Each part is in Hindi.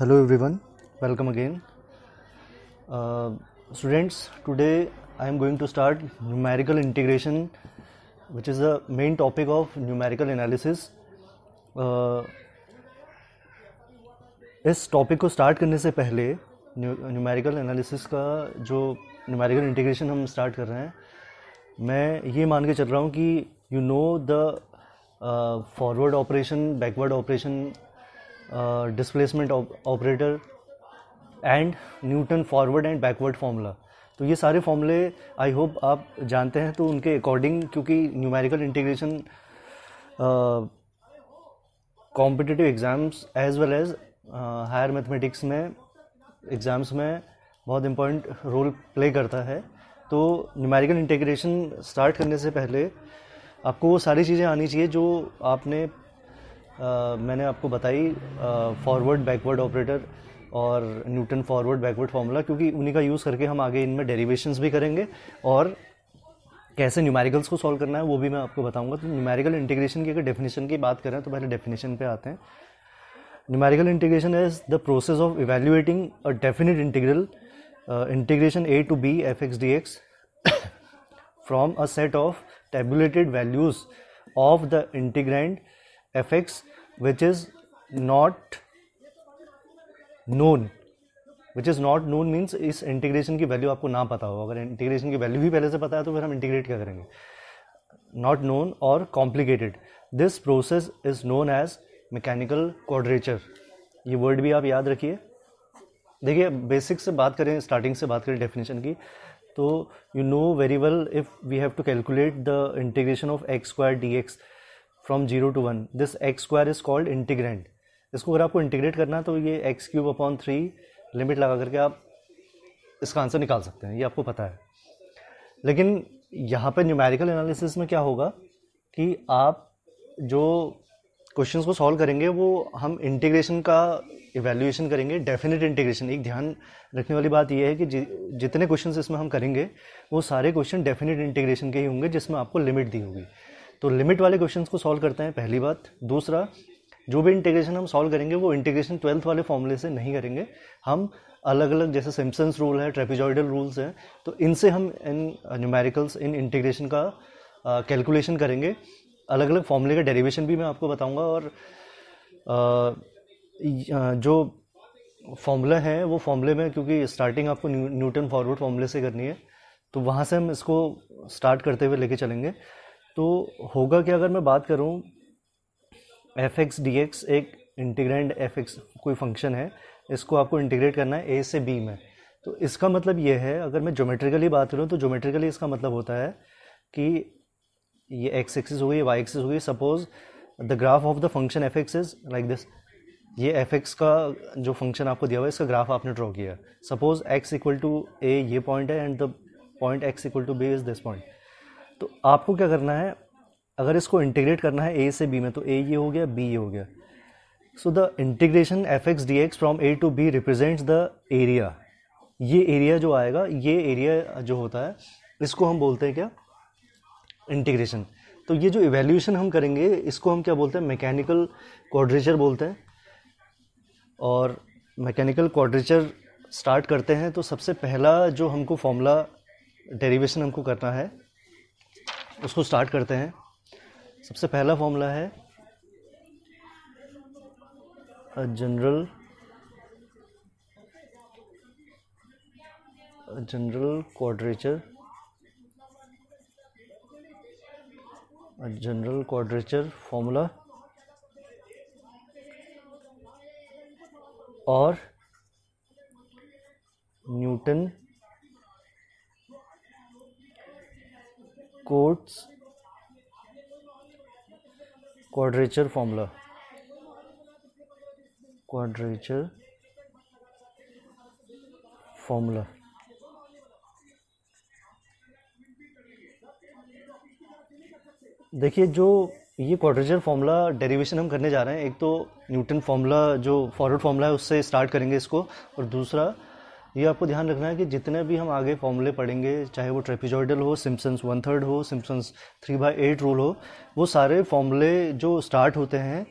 hello everyone welcome again students today I am going to start numerical integration which is the main topic of numerical analysis इस टॉपिक को स्टार्ट करने से पहले न्यूमेरिकल एनालिसिस का जो न्यूमेरिकल इंटीग्रेशन हम स्टार्ट कर रहे हैं मैं ये मान के चल रहा हूँ कि you know the forward operation backward operation displacement operator and Newton forward and backward formula तो ये सारे फॉर्मूले आई होप आप जानते हैं तो उनके अकॉर्डिंग क्योंकि numerical integration competitive exams as well as higher mathematics में एग्ज़ाम्स में बहुत इम्पोर्टेंट रोल प्ले करता है तो न्यूमेरिकल इंटीग्रेशन स्टार्ट करने से पहले आपको वो सारी चीज़ें आनी चाहिए जो आपने मैंने आपको बताई फॉरवर्ड बैकवर्ड ऑपरेटर और न्यूटन फॉरवर्ड बैकवर्ड फार्मूला क्योंकि उन्हीं का यूज़ करके हम आगे इनमें डेरिवेशंस भी करेंगे और कैसे न्यूमेरिकल्स को सॉल्व करना है वो भी मैं आपको बताऊंगा तो न्यूमेरिकल इंटीग्रेशन की अगर डेफिनेशन की बात करें तो पहले डेफिनेशन पे आते हैं numerical integration is the process of evaluating a definite integral integration A to B F x D X from a set of tabulated values of the integrand effects which is not known which is not known means इस इंटीग्रेशन की वैल्यू आपको ना पता हो अगर इंटीग्रेशन की वैल्यू भी पहले से पता है तो फिर हम इंटीग्रेट क्या करेंगे नॉट नोन और complicated this process is known as mechanical quadrature ये वर्ड भी आप याद रखिए देखिए बेसिक से बात करें स्टार्टिंग से बात करें डेफिनेशन की तो you know very well if we have to calculate the integration of X square D X from zero to one this X square is called integrand इसको अगर आपको इंटीग्रेट करना है तो ये X cube upon three limit लगा करके आप इसका आंसर निकाल सकते हैं ये आपको पता है लेकिन यहाँ पर न्यूमेरिकल एनालिसिस में क्या होगा कि आप जो क्वेश्चंस को सॉल्व करेंगे वो हम इंटीग्रेशन का इवेल्यूएशन करेंगे डेफिनेट इंटीग्रेशन एक ध्यान रखने वाली बात यह है कि जितने क्वेश्चंस इसमें हम करेंगे वो सारे क्वेश्चन डेफिनेट इंटीग्रेशन के ही होंगे जिसमें आपको लिमिट दी होगी तो लिमिट वाले क्वेश्चंस को सॉल्व करते हैं पहली बात दूसरा जो भी इंटीग्रेशन हम सॉल्व करेंगे वो इंटीग्रेशन ट्वेल्थ वाले फॉर्मूले से नहीं करेंगे हम अलग अलग जैसे सिम्पसन्स रूल है ट्रेपिजॉइडल रूल्स हैं तो इनसे हम इन न्यूमेरिकल्स इन इंटीग्रेशन का कैलकुलेशन uh, करेंगे अलग अलग फॉर्मूले का डेरिवेशन भी मैं आपको बताऊंगा और uh, जो फॉर्मूला है वो फॉर्मूले में क्योंकि स्टार्टिंग आपको न्यूटन फॉरवर्ड फॉर्मूले से करनी है तो वहाँ से हम इसको स्टार्ट करते हुए लेके चलेंगे तो होगा कि अगर मैं बात करूँ एफ एक्स डी एक्स एक इंटीग्रेंड एफ एक्स कोई फंक्शन है इसको आपको इंटीग्रेट करना है ए से बी में तो इसका मतलब यह है अगर मैं जोमेट्रिकली बात करूँ तो जोमेट्रिकली इसका मतलब होता है कि ये एक्स एक्सिस होगी वाई एक्सिस होगी suppose the graph of the function F X is like this ये एफ एक्स का जो फंक्शन आपको दिया हुआ है इसका ग्राफ आपने ड्रॉ किया suppose X equal to A ये पॉइंट है and the point X equal to B is this point तो आपको क्या करना है अगर इसको इंटीग्रेट करना है ए से बी में तो ए ये हो गया बी ये हो गया so the integration F x D X from A to B represents the area ये एरिया जो आएगा ये एरिया जो होता है इसको हम बोलते हैं क्या इंटीग्रेशन तो ये जो इवेल्यूशन हम करेंगे इसको हम क्या बोलते हैं मैकेनिकल क्वाड्रेचर बोलते हैं और मैकेनिकल क्वाड्रेचर स्टार्ट करते हैं तो सबसे पहला जो हमको फॉर्मूला डेरिवेशन हमको करना है उसको स्टार्ट करते हैं सबसे पहला फॉर्मूला है general general quadrature general quadrature formula और Newton Cotes quadrature formula quadrature formula देखिए जो ये क्वाड्रेचर फॉर्मूला डेरिवेशन हम करने जा रहे हैं एक तो न्यूटन फॉर्मूला जो फॉरवर्ड फॉर्मूला है उससे स्टार्ट करेंगे इसको और दूसरा ये आपको ध्यान रखना है कि जितने भी हम आगे फॉर्मूले पढ़ेंगे चाहे वो ट्रेपिजॉइडल हो सिम्पसन्स वन थर्ड हो Simpson's three by eight rule हो वो सारे फॉर्मूले जो स्टार्ट होते हैं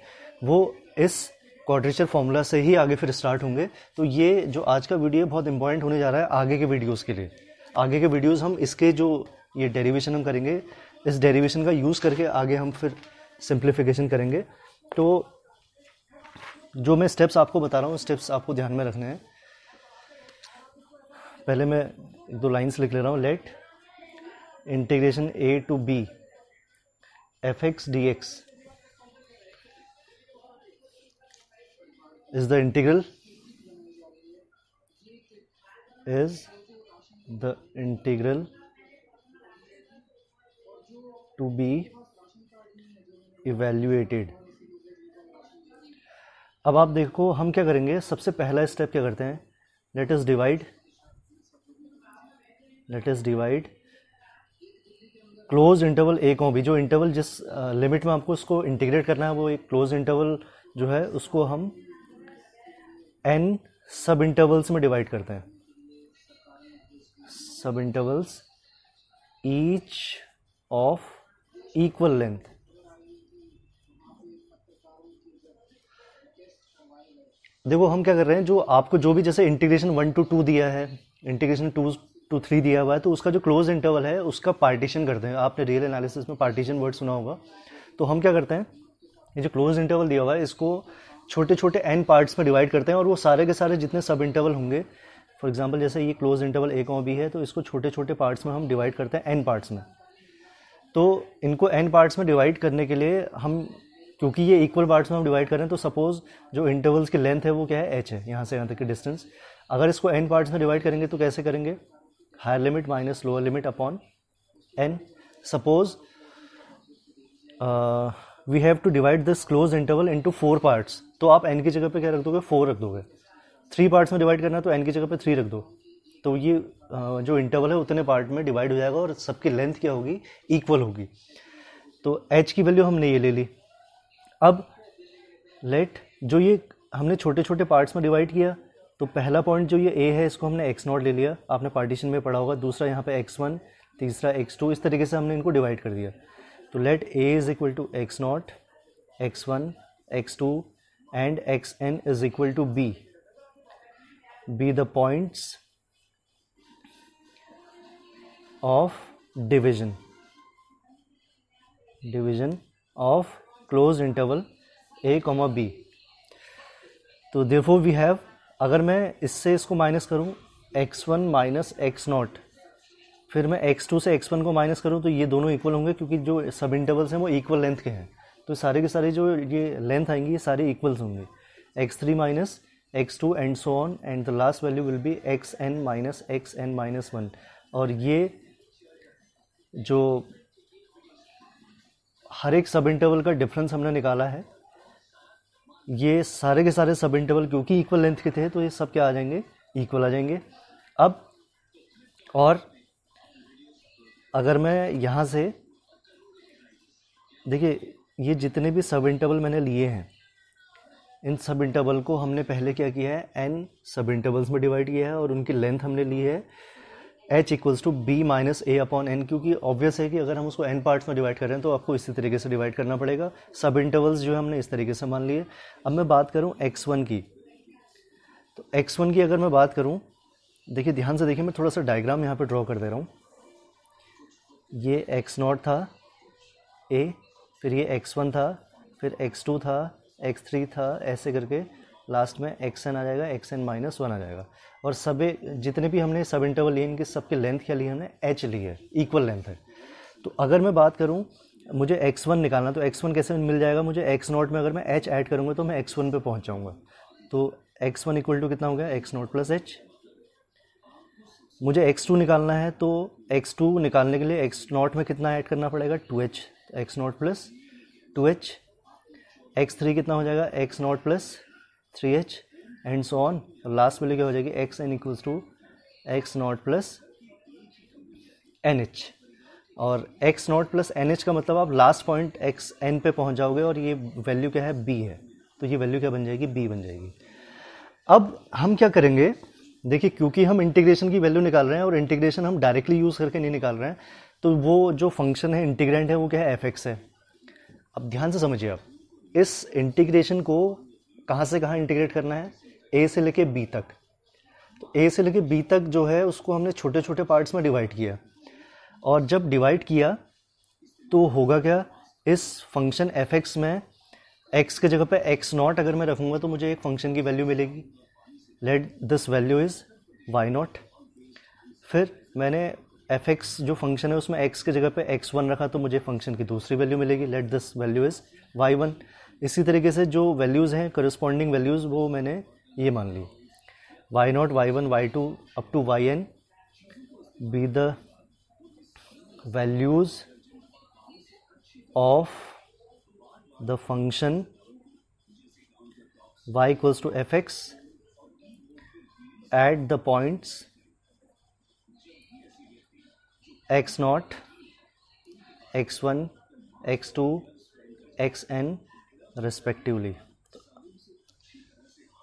वो इस क्वाड्रेचर फॉर्मूला से ही आगे फिर स्टार्ट होंगे तो ये जो आज का वीडियो बहुत इंपॉर्टेंट होने जा रहा है आगे के वीडियोज़ के लिए आगे के वीडियोज़ हम इसके जो ये डेरिवेशन हम करेंगे इस डेरिवेशन का यूज़ करके आगे हम फिर सिंप्लीफिकेशन करेंगे तो जो मैं स्टेप्स आपको बता रहा हूँ स्टेप्स आपको ध्यान में रखने हैं पहले मैं दो लाइंस लिख ले रहा हूँ let integration A to B F x D X is the integral is the integral to be evaluated अब आप देखो हम क्या करेंगे सबसे पहला स्टेप क्या करते हैं let us divide let us divide close interval A को भी जो इंटरवल जिस लिमिट में आपको उसको इंटीग्रेट करना है वो एक क्लोज इंटरवल जो है उसको हम एन सब इंटरवल्स में डिवाइड करते हैं subintervals each of equal length देखो हम क्या कर रहे हैं जो आपको जो भी जैसे इंटीग्रेशन वन टू टू दिया है इंटीग्रेशन टू टू थ्री दिया हुआ है तो उसका जो क्लोज इंटरवल है उसका पार्टीशन करते हैं आपने रियल एनालिसिस में पार्टीशन वर्ड सुना होगा तो हम क्या करते हैं ये जो क्लोज इंटरवल दिया हुआ है इसको छोटे छोटे एन पार्ट्स में डिवाइड करते हैं और वो सारे के सारे जितने सब इंटरवल होंगे फॉर एग्जाम्पल जैसे ये क्लोज इंटरवल एक और भी है तो इसको छोटे छोटे पार्ट्स में हम डिवाइड करते हैं एन पार्ट्स में तो इनको एन पार्ट्स में डिवाइड करने के लिए हम क्योंकि ये इक्वल पार्ट्स में हम डिवाइड करें तो सपोज़ जो इंटरवल्स की लेंथ है वो क्या है एच है यहाँ से यहाँ तक की डिस्टेंस अगर इसको एन पार्ट्स में डिवाइड करेंगे तो कैसे करेंगे higher limit minus lower limit upon N suppose we have to divide this close interval into four parts तो आप एन की जगह पे क्या रख दोगे फोर रख दोगे थ्री पार्ट्स में डिवाइड करना तो एन की जगह पे थ्री रख दो तो ये uh, जो इंटरवल है उतने पार्ट में डिवाइड हो जाएगा और सबकी लेंथ क्या होगी इक्वल होगी तो एच की वैल्यू हमने ये ले ली अब लेट जो ये हमने छोटे छोटे पार्ट्स में डिवाइड किया तो पहला पॉइंट जो ये ए है इसको हमने एक्स नॉट ले लिया आपने पार्टीशन में पढ़ा होगा दूसरा यहाँ पे एक्स वन तीसरा एक्स टू इस तरीके से हमने इनको डिवाइड कर दिया तो let A is equal to x naught x one x two and X N is equal to B be the points of division division of close interval A comma B तो देफो वी हैव अगर मैं इससे इसको माइनस करूँ X one minus x naught फिर मैं एक्स टू से एक्स वन को माइनस करूँ तो ये दोनों इक्वल होंगे क्योंकि जो सब इंटरवल्स हैं वो इक्वल लेंथ के हैं तो सारे के सारे जो ये लेंथ आएंगी ये सारे इक्वल्स होंगे x three minus x two and so on and the last value will be x n minus x n minus one और ये जो हर एक सब इंटरवल का डिफरेंस हमने निकाला है ये सारे के सारे सब इंटरवल क्योंकि इक्वल लेंथ के थे तो ये सब क्या आ जाएंगे इक्वल आ जाएंगे अब और अगर मैं यहाँ से देखिए ये जितने भी सब इंटरवल मैंने लिए हैं इन सब इंटरवल को हमने पहले क्या किया है एन सब इंटरवल्स में डिवाइड किया है और उनकी लेंथ हमने ली है h equals to b minus a upon n क्योंकि ऑब्वियस है कि अगर हम उसको एन पार्ट्स में डिवाइड कर रहे हैं तो आपको इसी तरीके से डिवाइड करना पड़ेगा सब इंटरवल्स जो है हमने इस तरीके से मान लिए अब मैं बात करूँ एक्स वन की तो एक्स वन की अगर मैं बात करूँ देखिए ध्यान से देखिए मैं थोड़ा सा डायग्राम यहाँ पर ड्रॉ कर दे रहा हूँ ये एक्स नॉट था ए फिर ये एक्स वन था फिर एक्स टू था एक्स थ्री था ऐसे करके लास्ट में एक्स एन आ जाएगा एक्स एन माइनस वन आ जाएगा और सभी जितने भी हमने सब इंटरवल लिए इनके सबके लेंथ क्या लिए हमने एच ली है इक्वल लेंथ है तो अगर मैं बात करूँ मुझे एक्स वन निकालना तो एक्स वन कैसे मिल जाएगा मुझे एक्स नॉट में अगर मैं एच ऐड करूँगा तो मैं एक्स वन पर पहुँच जाऊँगा तो एक्स वन इक्वल टू कितना हो गया एक्स नॉट प्लस एच मुझे एक्स टू निकालना है तो एक्स टू निकालने के लिए एक्स नॉट में कितना ऐड करना पड़ेगा two h x naught plus two h x three कितना हो जाएगा x naught plus three h and so on और लास्ट में लेके हो जाएगी x n equals to x naught plus n h और x naught plus n h का मतलब आप लास्ट पॉइंट एक्स एन पे पहुंच जाओगे और ये वैल्यू क्या है बी है तो ये वैल्यू क्या बन जाएगी बी बन जाएगी अब हम क्या करेंगे देखिए क्योंकि हम इंटीग्रेशन की वैल्यू निकाल रहे हैं और इंटीग्रेशन हम डायरेक्टली यूज़ करके नहीं निकाल रहे हैं तो वो जो फंक्शन है इंटीग्रेंट है वो क्या है एफ एक्स है अब ध्यान से समझिए आप इस इंटीग्रेशन को कहाँ से कहाँ इंटीग्रेट करना है ए से लेके बी तक तो ए से लेके बी तक जो है उसको हमने छोटे छोटे पार्ट्स में डिवाइड किया और जब डिवाइड किया तो होगा क्या इस फंक्शन एफ एक्स में एक्स के जगह पे एक्स नॉट अगर मैं रखूँगा तो मुझे एक फंक्शन की वैल्यू मिलेगी let this value is y naught फिर मैंने एफ एक्स जो फंक्शन है उसमें एक्स के जगह पे एक्स वन रखा तो मुझे फंक्शन की दूसरी वैल्यू मिलेगी let this value is y one इसी तरीके से जो वैल्यूज़ हैं करस्पॉन्डिंग वैल्यूज़ वो मैंने ये मान ली y naught y one y two up to y n be the values of the function y to f x at the points x naught x one x two x n respectively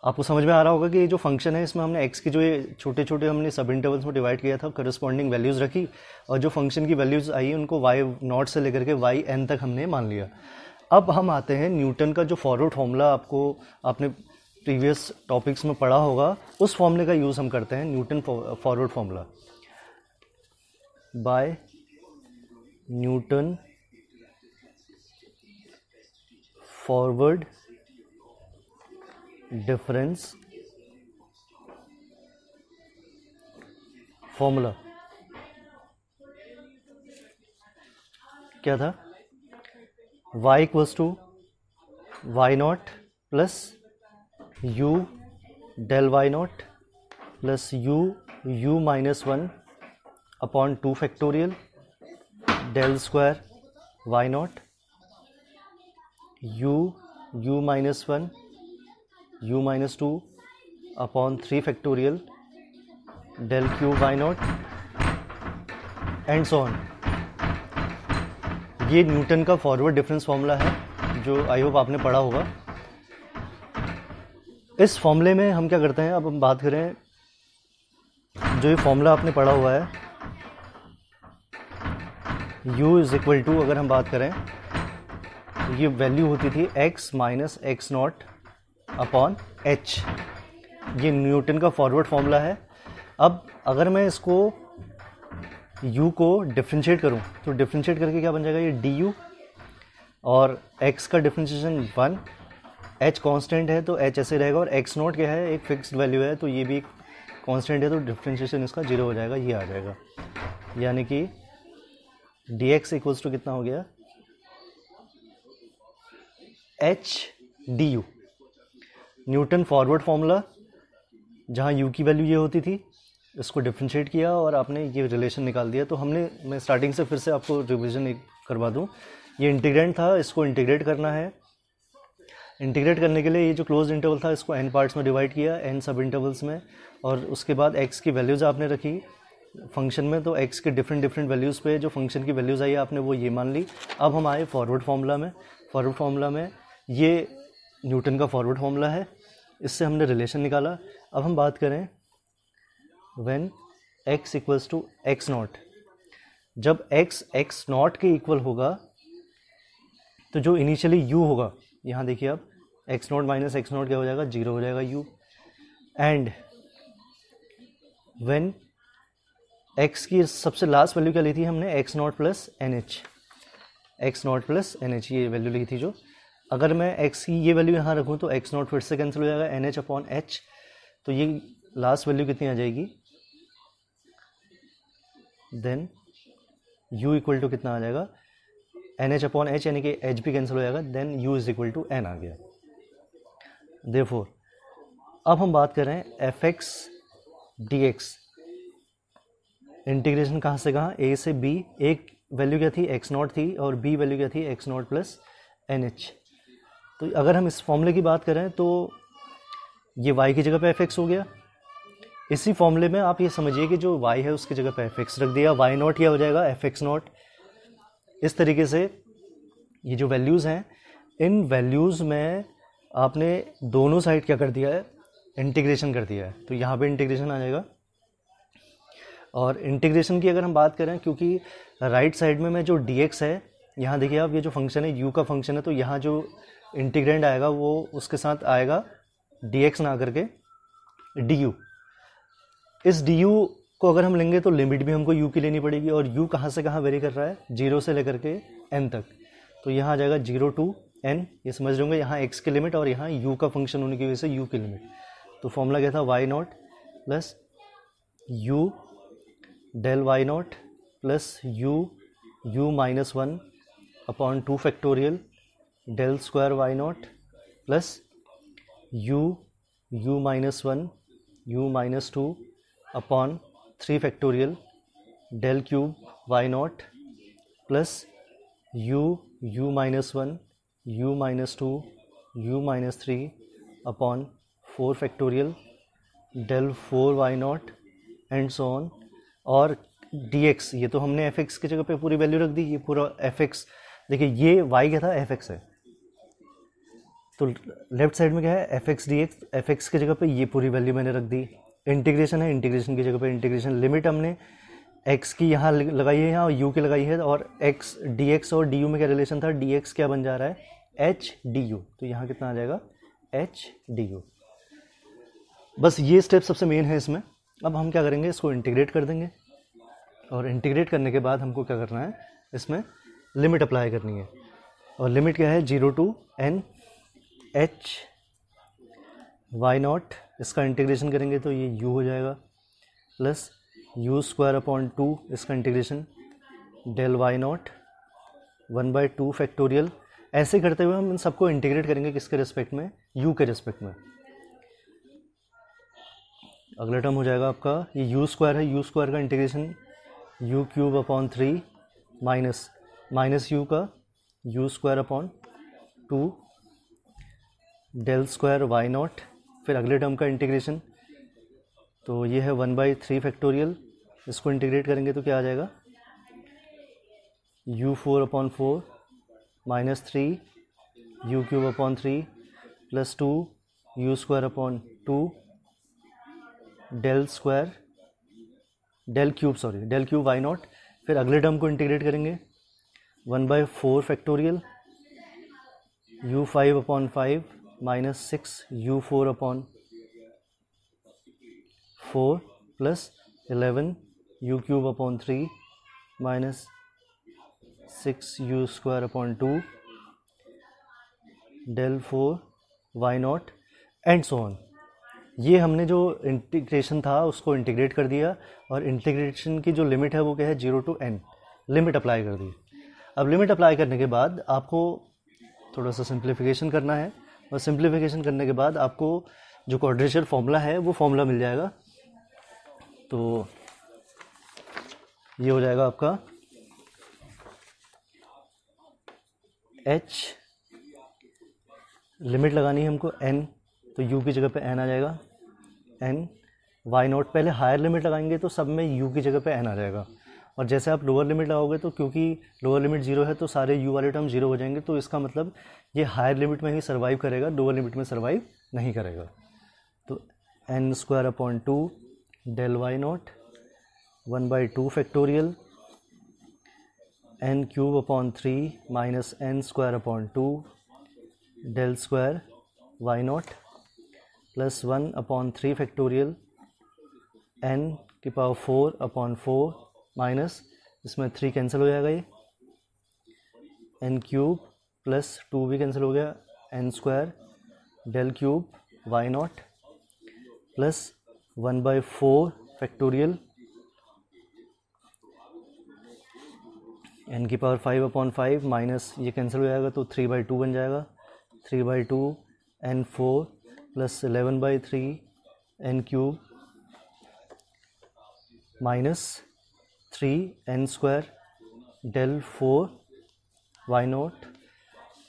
आपको समझ में आ रहा होगा कि ये जो फंक्शन है इसमें हमने एक्स के जो ये छोटे छोटे हमने सब इंटरवल्स में डिवाइड किया था करस्पॉन्डिंग वैल्यूज़ रखी और जो फंक्शन की वैल्यूज़ आई उनको वाई नॉट से लेकर के वाई एन तक हमने मान लिया अब हम आते हैं न्यूटन का जो फॉरवर्ड फॉर्मूला आपको आपने प्रीवियस टॉपिक्स में पढ़ा होगा उस फॉर्मूले का यूज़ हम करते हैं Newton forward formula by Newton forward difference formula क्या था y equals to y naught plus u del y naught plus u u minus 1 upon 2 factorial del square y naught u u minus one u minus two upon three factorial del cube y naught and so on ये न्यूटन का फॉरवर्ड डिफरेंस फॉर्मूला है जो आई होप आपने पढ़ा होगा इस फॉर्मूले में हम क्या करते हैं अब हम बात करें जो ये फॉर्मूला आपने पढ़ा हुआ है u इज़ इक्वल टू अगर हम बात करें ये वैल्यू होती थी x minus x naught upon h ये न्यूटन का फॉरवर्ड फॉर्मूला है अब अगर मैं इसको u को डिफ्रेंशिएट करूं तो डिफ्रेंशिएट करके क्या बन जाएगा ये डी यू और x का डिफ्रेंशिएशन वन h कांस्टेंट है तो h ऐसे रहेगा और x नॉट क्या है एक फिक्स्ड वैल्यू है तो ये भी एक कॉन्स्टेंट है तो डिफ्रेंशिएशन इसका जीरो हो जाएगा ये आ जाएगा यानी कि डी एक्स इक्वल्स टू कितना हो गया h d u Newton forward formula जहाँ यू की वैल्यू ये होती थी इसको डिफ्रेंशिएट किया और आपने ये रिलेशन निकाल दिया तो हमने मैं स्टार्टिंग से फिर से आपको रिविजन करवा दूँ ये इंटीग्रेंट था इसको इंटीग्रेट करना है इंटीग्रेट करने के लिए ये जो क्लोज इंटरवल था इसको एन पार्ट्स में डिवाइड किया एन सब इंटरवल्स में और उसके बाद एक्स की वैल्यूज़ आपने रखी फंक्शन में तो एक्स के डिफरेंट डिफरेंट वैल्यूज़ पे जो फंक्शन की वैल्यूज़ आई आपने वो ये मान ली अब हम आए फॉरवर्ड फार्मूला में फॉरवर्ड फार्मूला में ये न्यूटन का फॉरवर्ड फॉर्मूला है इससे हमने रिलेशन निकाला अब हम बात करें when x equals to x naught जब x एक्स नॉट के इक्वल होगा तो जो इनिशियली u होगा यहाँ देखिए आप x naught minus x naught क्या हो जाएगा जीरो हो जाएगा u एंड व्हेन x की सबसे लास्ट वैल्यू क्या ली थी हमने x naught plus n h x naught plus n h ये वैल्यू ली थी जो अगर मैं एक्स की ये वैल्यू यहाँ रखूँ तो एक्स नॉट फिर से कैंसिल हो जाएगा एन एच अपॉन एच तो ये लास्ट वैल्यू कितनी आ जाएगी देन u इक्वल टू कितना आ जाएगा एन एच अपॉन एच यानी कि एच भी कैंसिल हो जाएगा then u is equal to n आ गया दे अब हम बात करें f x D x integration कहाँ से कहाँ ए से बी एक वैल्यू क्या थी एक्स नॉट थी और बी वैल्यू क्या थी x naught plus n h तो अगर हम इस फॉर्मूले की बात करें तो ये y की जगह पे एफ हो गया इसी फॉर्मूले में आप ये समझिए कि जो y है उसकी जगह पे एफ रख दिया y नॉट यह हो जाएगा एफ एक्स नॉट इस तरीके से ये जो वैल्यूज़ हैं इन वैल्यूज़ में आपने दोनों साइड क्या कर दिया है इंटीग्रेशन कर दिया है तो यहाँ पे इंटीग्रेशन आ जाएगा और इंटीग्रेशन की अगर हम बात करें क्योंकि राइट साइड में मैं जो डी है यहाँ देखिए आप ये जो फंक्शन है यू का फंक्शन है तो यहाँ जो इंटीग्रेंड आएगा वो उसके साथ आएगा डी एक्स ना करके डी यू इस डी यू को अगर हम लेंगे तो लिमिट भी हमको यू की लेनी पड़ेगी और यू कहाँ से कहाँ वेरी कर रहा है जीरो से लेकर के एन तक तो यहाँ आ जाएगा जीरो टू एन ये समझ लूँगा यहाँ एक्स की लिमिट और यहाँ यू का फंक्शन होने की वजह से यू की लिमिट तो फॉर्मूला क्या था y naught plus u del y naught plus u u minus one upon two factorial del square y naught plus u u minus one u minus two upon three factorial del cube y naught plus u u minus one u minus two u minus three upon four factorial del four y naught and so on और डी एक्स ये तो हमने एफ एक्स की जगह पे पूरी वैल्यू रख दी ये पूरा एफ एक्स देखिए ये वाई क्या था एफ एक्स है तो लेफ्ट साइड में क्या है f x D x f x की जगह पे ये पूरी वैल्यू मैंने रख दी इंटीग्रेशन है इंटीग्रेशन की जगह पे इंटीग्रेशन लिमिट हमने एक्स की यहाँ लगाई है यहाँ यू की लगाई है और एक्स डी एक्स और डी यू में क्या रिलेशन था डी एक्स क्या बन जा रहा है एच डी यू तो यहाँ कितना आ जाएगा एच डी यू बस ये स्टेप सबसे मेन है इसमें अब हम क्या करेंगे इसको इंटीग्रेट कर देंगे और इंटीग्रेट करने के बाद हमको क्या करना है इसमें लिमिट अप्लाई करनी है और लिमिट क्या है zero to n h y naught इसका इंटीग्रेशन करेंगे तो ये यू हो जाएगा plus u square upon two इसका integration del y naught one by two factorial ऐसे करते हुए हम इन सबको इंटीग्रेट करेंगे किसके रिस्पेक्ट में यू के रिस्पेक्ट में अगला टर्म हो जाएगा आपका ये यू स्क्वायर है यू स्क्वायर का integration u cube upon three minus minus u का u square upon two del square y naught फिर अगले टर्म का इंटीग्रेशन तो ये है वन बाई थ्री फैक्टोरियल इसको इंटीग्रेट करेंगे तो क्या आ जाएगा u four upon four minus three u cube upon three plus two u square upon two del square del cube sorry del cube y naught फिर अगले टर्म को इंटीग्रेट करेंगे one by four factorial u five upon five minus six u four upon four plus eleven u cube upon three minus six u square upon two del four y naught and so on ये हमने जो इंटीग्रेशन था उसको इंटीग्रेट कर दिया और इंटीग्रेशन की जो लिमिट है वो क्या है zero to n limit apply कर दी अब लिमिट अप्लाई करने के बाद आपको थोड़ा सा सिंप्लीफिकेशन करना है और सिंप्लीफिकेशन करने के बाद आपको जो क्वाड्रेचर फॉर्मूला है वो फॉर्मूला मिल जाएगा तो ये हो जाएगा आपका एच लिमिट लगानी है हमको एन तो यू की जगह पे एन आ जाएगा एन वाई नॉट पहले हायर लिमिट लगाएंगे तो सब में यू की जगह पे एन आ जाएगा और जैसे आप लोअर लिमिट लगाओगे तो क्योंकि लोअर लिमिट जीरो है तो सारे यू वाले टर्म जीरो हो जाएंगे तो इसका मतलब ये हायर लिमिट में ही सर्वाइव करेगा लोअर लिमिट में सर्वाइव नहीं करेगा तो n square upon two del y naught one by two factorial n cube upon three minus n square upon two del square y naught plus one upon three factorial n की power four upon four minus इसमें थ्री कैंसिल हो जाएगा ये एन क्यूब प्लस टू भी कैंसिल हो गया n square del cube y naught plus one by four factorial n की power five upon five minus ये कैंसिल हो जाएगा तो थ्री बाई टू बन जाएगा three by two n four plus eleven by three n cube minus three n square del four y naught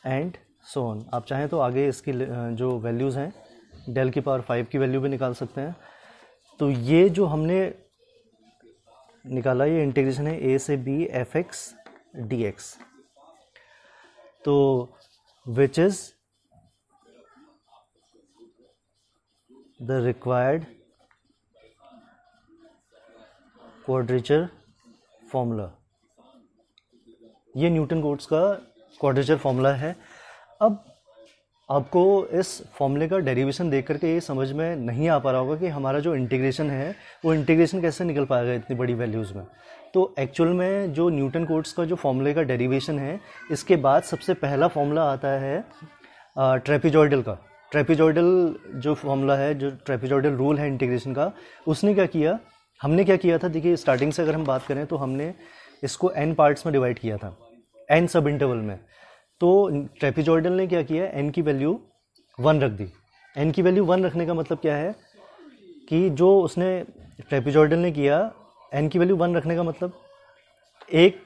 and so on आप चाहें तो आगे इसकी जो वैल्यूज़ हैं डेल की पावर फाइव की वैल्यू भी निकाल सकते हैं तो ये जो हमने निकाला ये इंटीग्रेशन है ए से b F x D x तो which is the required quadrature formula ये न्यूटन कोट्स का क्वाड्रेचर फॉर्मूला है अब आपको इस फॉर्मूले का डेरिवेशन देख करके ये समझ में नहीं आ पा रहा होगा कि हमारा जो इंटीग्रेशन है वो इंटीग्रेशन कैसे निकल पाएगा इतनी बड़ी वैल्यूज़ में तो एक्चुअल में जो न्यूटन कोट्स का जो फॉर्मूले का डेरिवेशन है इसके बाद सबसे पहला फॉर्मूला आता है ट्रेपिजॉइडल का ट्रेपिजॉइडल जो फॉर्मूला है जो ट्रेपिजॉइडल रूल है इंटीग्रेशन का उसने क्या किया हमने क्या किया था देखिए स्टार्टिंग से अगर हम बात करें तो हमने इसको एन पार्ट्स में डिवाइड किया था एन सब इंटरवल में तो ट्रेपिजॉर्डल ने क्या किया एन की वैल्यू वन रख दी एन की वैल्यू वन रखने का मतलब क्या है कि जो उसने ट्रेपिजॉर्डल ने किया एन की वैल्यू वन रखने का मतलब एक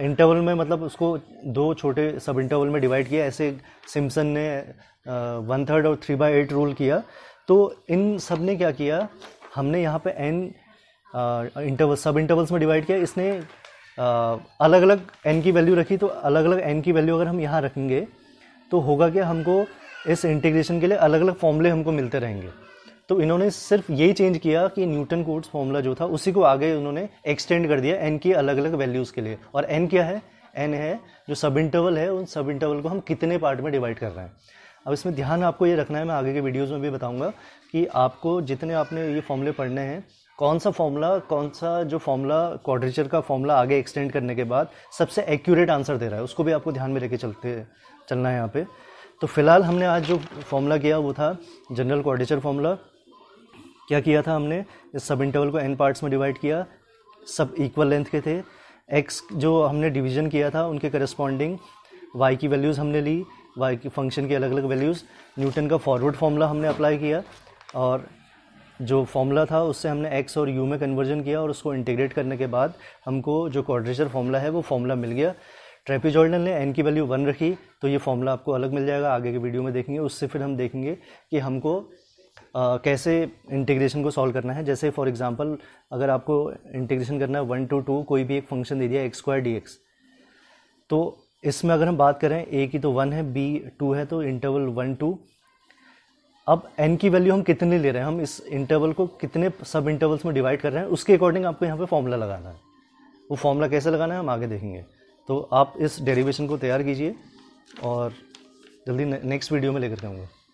इंटरवल में मतलब उसको दो छोटे सब इंटरवल में डिवाइड किया ऐसे सिम्सन ने वन थर्ड और थ्री बाई एट रूल किया तो इन सब ने क्या किया हमने यहाँ पे एन इंटरवल सब इंटरवल्स में डिवाइड किया इसने अलग अलग एन की वैल्यू रखी तो अलग अलग एन की वैल्यू अगर हम यहाँ रखेंगे तो होगा क्या हमको इस इंटीग्रेशन के लिए अलग अलग फॉर्मूले हमको मिलते रहेंगे तो इन्होंने सिर्फ यही चेंज किया कि न्यूटन कोड्स फॉर्मूला जो था उसी को आगे उन्होंने एक्सटेंड कर दिया एन की अलग अलग वैल्यूज़ के लिए और एन क्या है एन है जो सब इंटरवल है उन सब इंटरवल को हम कितने पार्ट में डिवाइड कर रहे हैं अब इसमें ध्यान आपको ये रखना है मैं आगे के वीडियोज़ में भी बताऊँगा कि आपको जितने आपने ये फॉर्मूले पढ़ने हैं कौन सा फॉर्मूला कौन सा जो फॉर्मूला क्वाड्रेचर का फॉर्मूला आगे एक्सटेंड करने के बाद सबसे एक्यूरेट आंसर दे रहा है उसको भी आपको ध्यान में लेके चलते चलना है यहाँ पे तो फिलहाल हमने आज जो फॉर्मूला किया वो था जनरल क्वाड्रेचर फॉर्मूला क्या किया था हमने इस सब इंटरवल को एन पार्ट्स में डिवाइड किया सब इक्वल लेंथ के थे एक्स जो हमने डिवीजन किया था उनके करस्पॉन्डिंग वाई की वैल्यूज़ हमने ली वाई की फंक्शन की अलग अलग वैल्यूज़ न्यूटन का फॉरवर्ड फॉर्मूला हमने अप्लाई किया और जो फॉर्मूला था उससे हमने एक्स और यू में कन्वर्जन किया और उसको इंटीग्रेट करने के बाद हमको जो क्वाड्रेचर फॉर्मूला है वो फॉर्मूला मिल गया ट्रेपिजॉर्डल ने एन की वैल्यू वन रखी तो ये फॉर्मूला आपको अलग मिल जाएगा आगे के वीडियो में देखेंगे उससे फिर हम देखेंगे कि हमको आ, कैसे इंटीग्रेशन को सॉल्व करना है जैसे फॉर एग्जांपल अगर आपको इंटीग्रेशन करना है वन टू टू कोई भी एक फंक्शन दे दिया एक्स स्क्वायर डी एक्स तो इसमें अगर हम बात करें ए की तो वन है बी टू है तो इंटरवल वन टू अब एन की वैल्यू हम कितने ले रहे हैं हम इस इंटरवल को कितने सब इंटरवल्स में डिवाइड कर रहे हैं उसके अकॉर्डिंग आपको यहाँ पे फॉर्मूला लगाना है वो फॉर्मूला कैसे लगाना है हम आगे देखेंगे तो आप इस डेरिवेशन को तैयार कीजिए और जल्दी नेक्स्ट वीडियो में लेकर के आऊँगा